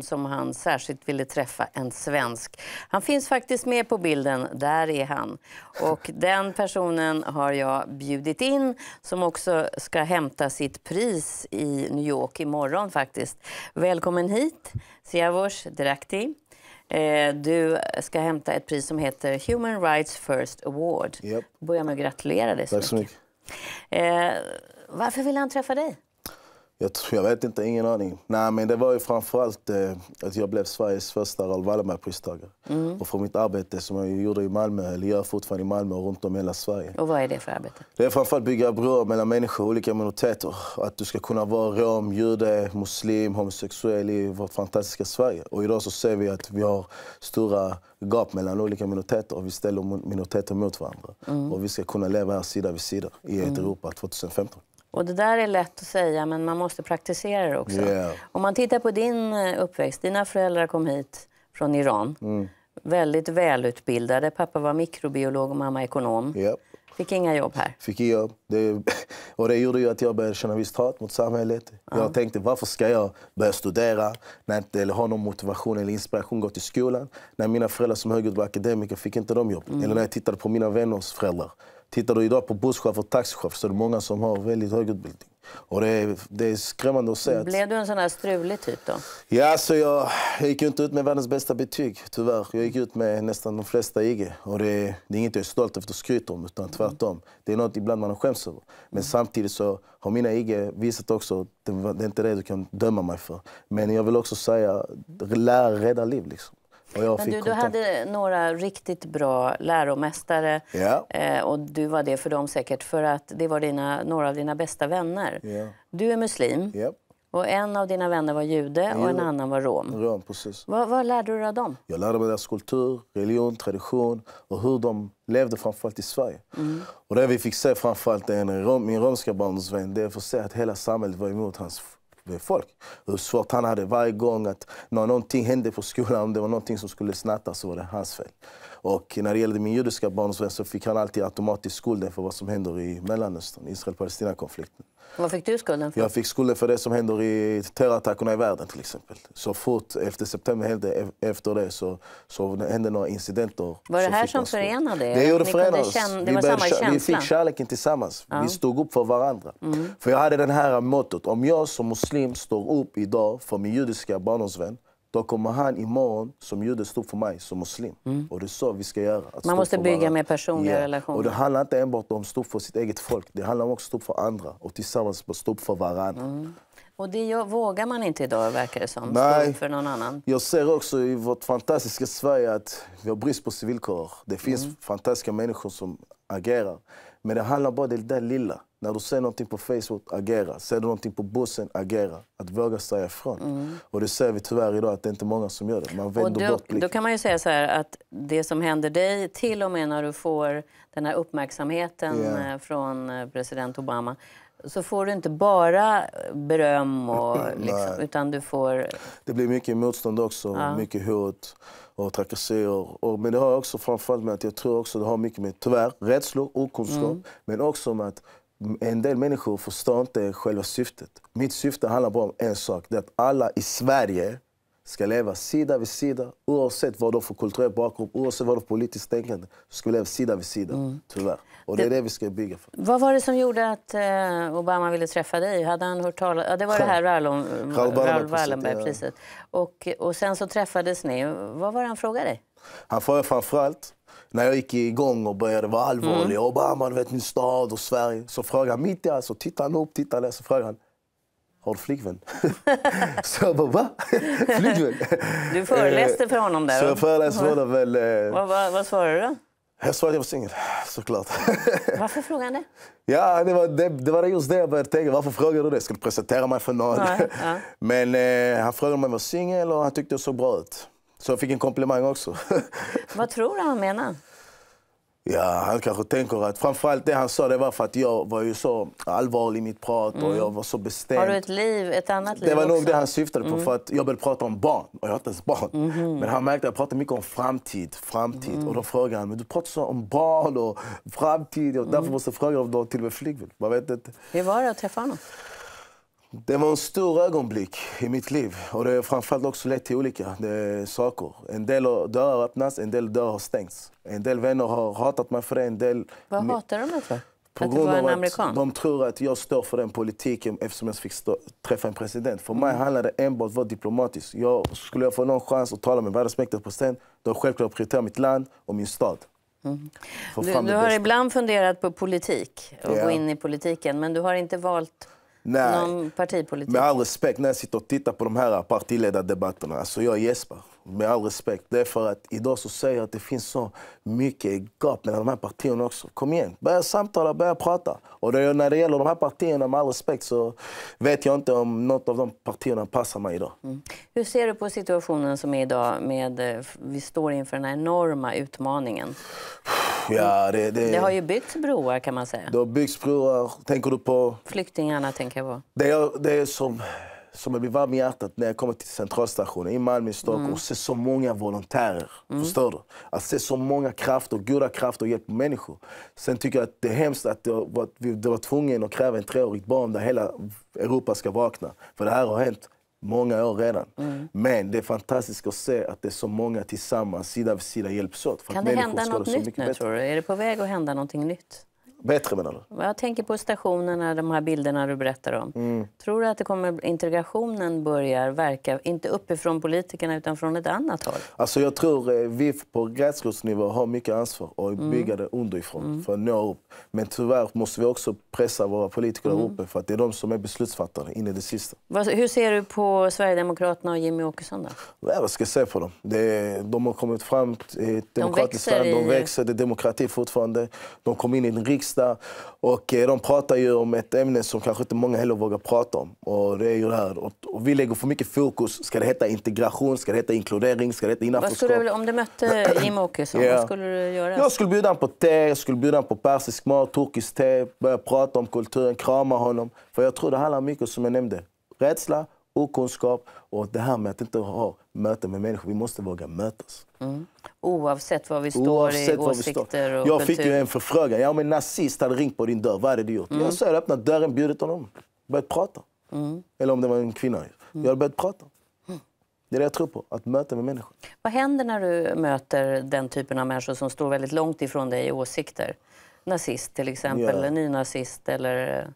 person som han särskilt ville träffa, en svensk. Han finns faktiskt med på bilden, där är han. Och den personen har jag bjudit in som också ska hämta sitt pris i New York imorgon faktiskt. Välkommen hit, Siavosh Drakti. Eh, du ska hämta ett pris som heter Human Rights First Award. Yep. Börja med att gratulera dig Tack så mycket. Eh, varför ville han träffa dig? Jag, jag vet inte, ingen aning. Nej, men det var ju framförallt eh, att jag blev Sveriges första Raoul Wallenberg-pristagare. Mm. Och för mitt arbete som jag gjorde i Malmö, eller gör fortfarande i Malmö och runt om i hela Sverige. Och vad är det för arbete? Det är framförallt bygga broar mellan människor olika minoriteter. Att du ska kunna vara rom, jude, muslim, homosexuell i vårt fantastiska Sverige. Och idag så ser vi att vi har stora gap mellan olika minoriteter och vi ställer minoriteter mot varandra. Mm. Och vi ska kunna leva här sida vid sida i ett mm. Europa 2015. Och det där är lätt att säga, men man måste praktisera det också. Yeah. Om man tittar på din eh, uppväxt, dina föräldrar kom hit från Iran. Mm. Väldigt välutbildade. Pappa var mikrobiolog och mamma ekonom. Yep. Fick inga jobb här? Fick inga jobb. Det, och det gjorde ju att jag började känna visst hat mot samhället. Ja. Jag tänkte varför ska jag börja studera när jag inte har någon motivation eller inspiration gå till skolan? När mina föräldrar som högutbildade akademiker fick inte de jobb. Mm. Eller när jag tittade på mina vänners föräldrar. Tittar du idag på busschaufför och taxichaufför så är det många som har väldigt hög utbildning. Och det är, det är skrämmande att se. Att... Blev du en sån här strulig typ då? Ja, så alltså jag, jag gick inte ut med världens bästa betyg, tyvärr. Jag gick ut med nästan de flesta IG. Och det, det är inget jag är stolt över att skryta om, utan tvärtom. Mm. Det är något ibland man skäms över. Men mm. samtidigt så har mina IG visat också att det, det är inte det du kan döma mig för. Men jag vill också säga, lära rädda liv liksom. Men du, du hade några riktigt bra läromästare yeah. och du var det för dem säkert för att det var dina, några av dina bästa vänner. Yeah. Du är muslim yeah. och en av dina vänner var jude och en annan var rom. rom precis. Vad, vad lärde du dig av dem? Jag lärde mig deras kultur, religion, tradition och hur de levde framförallt i Sverige. Mm. Och det vi fick se framförallt en rom, min romska barndomsvän, det är att se att hela samhället var emot hans med folk. Hur svårt han hade varje gång att när någonting hände på skolan, om det var någonting som skulle snattas så var det hans fel. Och när det gällde min judiska barndomsvän så fick han alltid automatiskt skulden för vad som händer i Mellanöstern, Israel-Palestina-konflikten. Vad fick du skulden för? Jag fick skulden för det som händer i terrorattackerna i världen till exempel. Så fort efter september hände, e-, efter det så, så hände några incidenter. Var det här som förenade er? Det gjorde förenade oss. Känna, det var vi, vi fick kärleken tillsammans. Ja. Vi stod upp för varandra. Mm. För jag hade den här mottot. Om jag som muslim står upp idag för min judiska barndomsvän då kommer han imorgon, som jude, stå för mig som muslim. Mm. Och det är så vi ska göra. Man måste bygga varandra. personliga yeah. relationer. Och det handlar inte enbart om att stå för sitt eget folk. Det handlar om att stå för andra och tillsammans stå för varandra. Mm. Och det vågar man inte idag, verkar det som. Nej. Stå upp för någon annan. Jag ser också i vårt fantastiska Sverige att vi har brist på civilkurage. Det finns mm. fantastiska människor som agerar. Men det handlar bara om det där lilla. När du ser någonting på Facebook, agera. Ser du någonting på bussen, agera. Att våga säga ifrån. Mm. Och det ser vi tyvärr idag att det är inte många som gör det. Man vänder då, bort blicken. Då kan man ju säga så här att det som händer dig, till och med när du får den här uppmärksamheten yeah. från eh, president Obama, så får du inte bara beröm, och, liksom, utan du får... Det blir mycket motstånd också, ja. mycket hot och trakasserier. Och, men det har också framförallt med att jag tror också det har mycket med, tyvärr, rädslor, okunskap, mm. men också med att en del människor förstår inte själva syftet. Mitt syfte handlar bara om en sak. Det är att alla i Sverige ska leva sida vid sida oavsett vad de får kulturell bakgrund, oavsett vad de politiskt tänkande. ska vi leva sida vid sida, mm. tyvärr. Och det är det vi ska bygga för. Vad var det som gjorde att eh, Obama ville träffa dig? Hade han hört talas... Ja, det var det här Raoul Wallenberg-priset. Och, och sen så träffades ni. Vad var det han frågade dig? Han frågade framförallt när jag gick igång och började vara allvarlig, mm. Obama, du vet min stad och Sverige. Så frågade han mitt i allt, så tittade han upp, tittade ner, så frågade han har du flickvän? så jag bara, va? flickvän? Du föreläste för eh, honom där? Så jag föreläste för honom. Väl, eh, vad, vad, vad svarade du? Jag svarade att jag var singel, såklart. Varför frågade han det? Ja, det var, det, det var just det jag började tänka. Varför frågade du det? Ska du presentera mig för någon? Ja, ja. Men eh, han frågade om jag var singel och han tyckte jag såg bra ut. Så jag fick en komplimang också. Vad tror du han menar? Ja, han kanske tänker att framförallt det han sa det var för att jag var ju så allvarlig i mitt prat och mm. jag var så bestämd. Har du ett liv, ett annat liv Det var också? nog det han syftade på mm. för att jag började prata om barn och jag har inte ens barn. Mm. Men han märkte att jag pratade mycket om framtid, framtid. Mm. Och då frågade han, men du pratar så om barn och framtid och därför mm. måste jag fråga om du har till och med flygväl. Hur var det att träffa honom? Det var en stor ögonblick i mitt liv och det har framförallt också lett till olika saker. En del dörrar har öppnats, en del dörrar har stängts. En del vänner har hatat mig för det, en del... Vad hatar de mig för? På att grund av att amerikan? de tror att jag står för den politiken eftersom jag fick stå, träffa en president. För mm. mig handlar det enbart om att vara diplomatisk. Jag, skulle jag få någon chans att tala med världsmäktiga president, då självklart jag prioritera mitt land och min stad. Mm. Du, du har bästa. ibland funderat på politik och ja. gå in i politiken, men du har inte valt Nej. någon partipolitik? Med all respekt, när jag sitter och tittar på de här partiledardebatterna, alltså jag gäspar med all respekt. Det är för att idag så säger jag att det finns så mycket gap mellan de här partierna också. Kom igen, börja samtala, börja prata. Och det, när det gäller de här partierna, med all respekt, så vet jag inte om något av de partierna passar mig idag. Mm. Hur ser du på situationen som är idag? Med, eh, vi står inför den här enorma utmaningen. Ja, det, det... det har ju byggts broar kan man säga. Det har byggts broar. Tänker du på... Flyktingarna tänker jag på. Det är, det är som som jag blir varm i hjärtat när jag kommer till centralstationen i Malmö, Stockholm mm. och ser så många volontärer. Mm. Förstår du? Att se så många krafter, goda krafter och hjälpa människor. Sen tycker jag att det är hemskt att det var, det var tvungen att kräva en treårigt barn där hela Europa ska vakna. För det här har hänt många år redan. Mm. Men det är fantastiskt att se att det är så många tillsammans, sida vid sida, hjälps åt. kan det hända något nytt nu bättre. tror du? Är det på väg att hända någonting nytt? Bättre menar du? Jag tänker på stationerna, de här bilderna du berättar om. Mm. Tror du att det kommer, integrationen börjar verka, inte uppifrån politikerna utan från ett annat håll? Alltså jag tror eh, vi på gräsrotsnivå har mycket ansvar och mm. bygga det underifrån mm. för att nå upp. Men tyvärr måste vi också pressa våra politiker mm. där uppe för att det är de som är beslutsfattare in i det sista. Hur ser du på Sverigedemokraterna och Jimmy Åkesson då? Jag ska se på dem. Det, de har kommit fram till ett demokratiskt de växer land, de växer, det är demokrati fortfarande. De kom in i en riksdag lista. Och eh, de pratar ju om ett ämne som kanske inte många heller vågar prata om. Och det är ju det här. Och vi lägger för mycket fokus. Ska det heta integration? Ska det heta inkludering? Ska det heta innanförskap? Vad skulle du, om du mötte Jimmie Åkesson, yeah. vad skulle du göra? Jag skulle bjuda honom på te, jag skulle bjuda honom på persisk mat, turkiskt te. Börja prata om kulturen, krama honom. För jag tror det handlar mycket, som jag nämnde, rädsla okunskap och det här med att inte ha möte med människor. Vi måste våga mötas. Mm. Oavsett vad vi står Oavsett i åsikter och Jag fick ju en förfrågan. Ja, men nazist hade ringt på din dörr. Vad hade du gjort? Mm. Jag sa jag öppnat dörren, bjudit honom. Börjat prata. Mm. Eller om det var en kvinna. Mm. Jag hade börjat prata. Mm. Det är det jag tror på, att möta med människor. Vad händer när du möter den typen av människor som står väldigt långt ifrån dig i åsikter? Nazist till exempel, ja. eller nynazist eller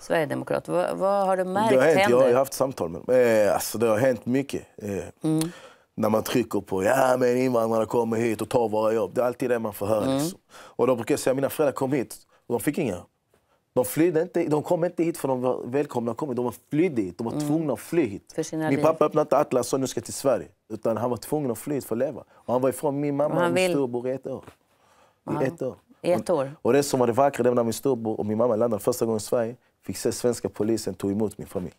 sverigedemokrat. Vad, vad har du märkt det har hänt, händer? Jag har haft samtal med dem. Eh, alltså, det har hänt mycket. Eh, mm. När man trycker på ja men invandrarna kommer hit och tar våra jobb. Det är alltid det man får höra. Mm. Liksom. Och då brukar jag säga mina föräldrar kom hit och de fick inga. De, flydde inte, de kom inte hit för de var välkomna. Kom hit. De flydde hit, de var mm. tvungna att fly hit. Min pappa öppnade inte Atlas och nu ska till Sverige. Utan han var tvungen att fly hit för att leva. Och han var ifrån min mamma och, min vill... storebror i ett år. I ett år. I ett år. Och, och det som var det vackra det var när min storebror och min mamma landade första gången i Sverige fick se svenska polisen tog emot min familj.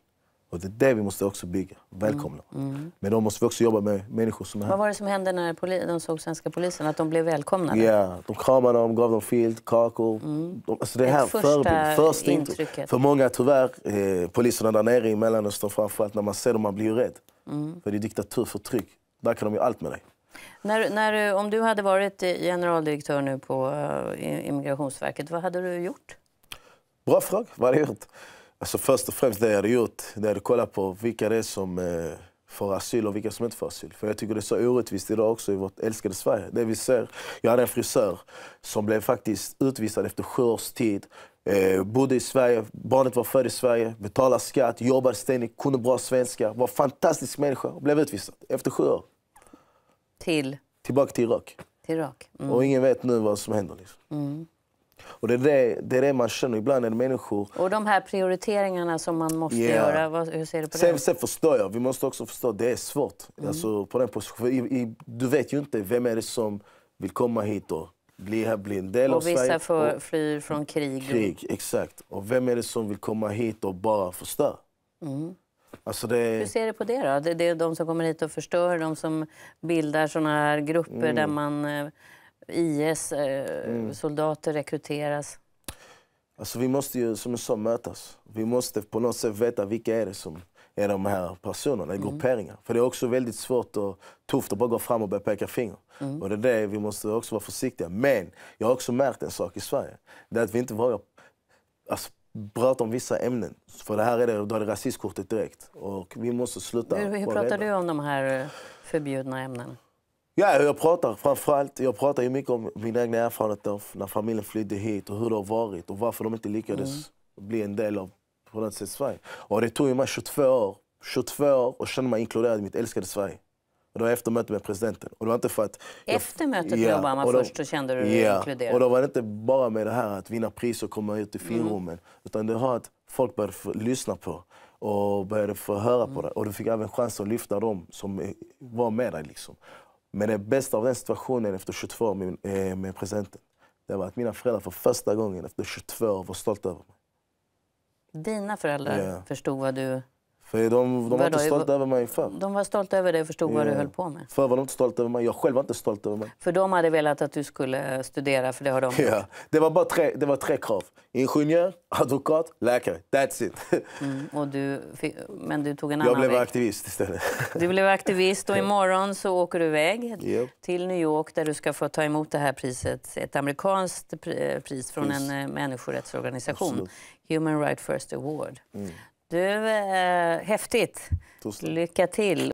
Och det är det vi måste också bygga, välkomna. Mm. Mm. Men då måste vi också jobba med människor som är här. Vad var det som hände när de såg svenska polisen, att de blev välkomnade? Ja, yeah, de kramade dem, gav dem filt, kakor. Mm. De, alltså det här första Först intrycket. För många tyvärr, eh, poliserna där nere i Mellanöstern framförallt, när man ser dem man blir ju rädd. Mm. För det är diktatur, förtryck. Där kan de göra allt med dig. När, när, om du hade varit eh, generaldirektör nu på eh, Immigrationsverket, vad hade du gjort? Bra fråga. Vad hade jag gjort? Alltså först och främst det jag hade gjort, det jag hade kollat på vilka det är som eh, får asyl och vilka som inte får asyl. För jag tycker det är så orättvist idag också i vårt älskade Sverige. Det vi ser, jag hade en frisör som blev faktiskt utvisad efter sju års tid. Eh, bodde i Sverige, barnet var född i Sverige, betalade skatt, jobbade ständigt, kunde bra svenska. Var fantastisk människa och blev utvisad efter sju år. Till? Tillbaka till Irak. Till Irak. Mm. Och ingen vet nu vad som händer. Liksom. Mm. Och det, är det, det är det man känner ibland när människor... Och de här prioriteringarna som man måste yeah. göra, vad, hur ser du på sen, det? Sen förstår jag, vi måste också förstå att det är svårt. Mm. Alltså, på den positionen, du vet ju inte vem är det som vill komma hit och bli, här, bli en del och av Sverige. Och vissa flyr från krig. Krig, exakt. Och vem är det som vill komma hit och bara förstöra? Mm. Alltså det... Hur ser du på det då? Det, är de som kommer hit och förstör, de som bildar sådana här grupper mm. där man eh, IS-soldater eh, mm. rekryteras? Alltså vi måste ju som så mötas. Vi måste på något sätt veta vilka är det som är de här personerna, mm. grupperingar. För det är också väldigt svårt och tufft att bara gå fram och börja peka finger. Mm. Och det är det vi måste också vara försiktiga. Men jag har också märkt en sak i Sverige. Det är att vi inte vågar alltså, prata om vissa ämnen. För det här är det, då är det rasistkortet direkt. Och vi måste sluta. Hur, hur pratar du om de här eh, förbjudna ämnen? Ja, jag pratar framförallt jag pratar ju mycket om mina egna erfarenheter av när familjen flydde hit och hur det har varit och varför de inte lyckades mm. bli en del av på något sätt Sverige. Och det tog mig 22 år, 22 år och kände mig inkluderad i mitt älskade Sverige. Och det var efter mötet med presidenten. Och det var inte för att jag, efter mötet med ja, Obama då, först så kände du dig ja, inkluderad? och då var det inte bara med det här att vinna priser och komma ut i finrummen. Mm. Utan det har att folk började lyssna på och började få höra mm. på det. Och du fick även chans att lyfta dem som var med dig. Liksom. Men det bästa av den situationen efter 22 år med, eh, med presenten, det var att mina föräldrar för första gången efter 22 år var stolta över mig. Dina föräldrar yeah. förstod vad du de, de var inte stolta över mig för. De var stolta över dig och förstod yeah. vad du eh, höll på med. Förr var de inte stolta över mig. Jag själv var inte stolt över mig. För de hade velat att du skulle studera, för det har de Ja, yeah. det var bara tre, det var tre krav. Ingenjör, advokat, läkare. That's it. Mm, och du, men du tog en annan väg. Jag blev aktivist istället. Du blev aktivist och imorgon så åker du iväg yep. till New York där du ska få ta emot det här priset. Ett amerikanskt pris från Just. en eh, människorättsorganisation. Absolut. Human Rights First Award. Mm. Du, eh, häftigt. Lycka till.